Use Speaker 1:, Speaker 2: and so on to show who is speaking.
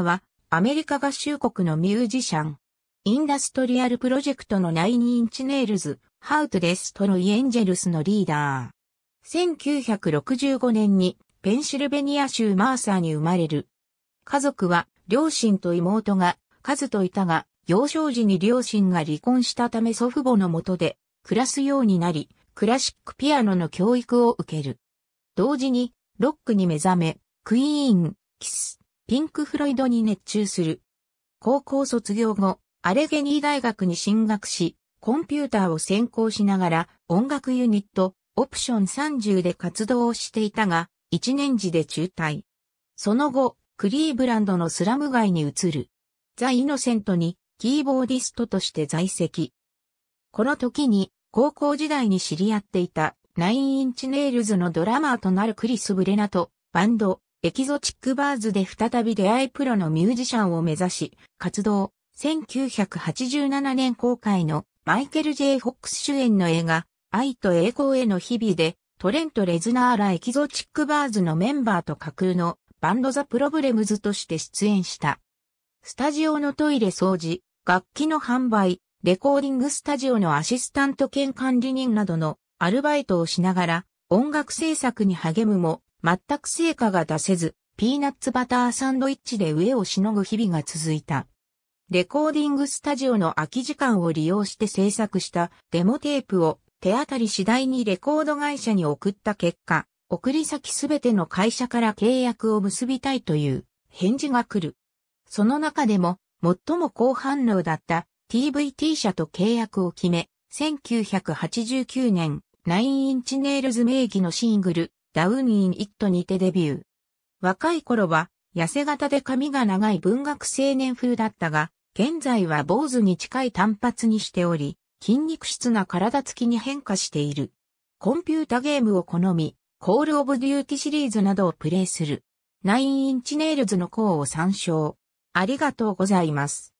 Speaker 1: ーは、アメリカ合衆国のミュージシャン。インダストリアルプロジェクトのナイニインチネイルズ、ハウトデストロイエンジェルスのリーダー。1965年にペンシルベニア州マーサーに生まれる。家族は両親と妹が、カズといたが、幼少時に両親が離婚したため祖父母のもとで暮らすようになり、クラシックピアノの教育を受ける。同時にロックに目覚め、クイーン、キス、ピンク・フロイドに熱中する。高校卒業後、アレゲニー大学に進学し、コンピューターを専攻しながら音楽ユニット、オプション30で活動をしていたが、1年時で中退。その後、クリーブランドのスラム街に移る。ザ・イノセントにキーボーディストとして在籍。この時に高校時代に知り合っていたナインインチネイルズのドラマーとなるクリス・ブレナとバンドエキゾチックバーズで再び出会いプロのミュージシャンを目指し、活動、1987年公開のマイケル・ J・ フォックス主演の映画、愛と栄光への日々で、トレント・レズナーらエキゾチックバーズのメンバーと架空のバンドザ・プロブレムズとして出演した。スタジオのトイレ掃除、楽器の販売、レコーディングスタジオのアシスタント兼管理人などのアルバイトをしながら音楽制作に励むも、全く成果が出せず、ピーナッツバターサンドイッチで上をしのぐ日々が続いた。レコーディングスタジオの空き時間を利用して制作したデモテープを手当たり次第にレコード会社に送った結果、送り先すべての会社から契約を結びたいという返事が来る。その中でも最も高反応だった TVT 社と契約を決め、1989年、9インチネイルズ名義のシングル、ダウン・イン・イットにてデビュー。若い頃は、痩せ型で髪が長い文学青年風だったが、現在は坊主に近い単発にしており、筋肉質な体つきに変化している。コンピュータゲームを好み、コールオブデューティシリーズなどをプレイする。ナインインチネイルズの項を参照。ありがとうございます。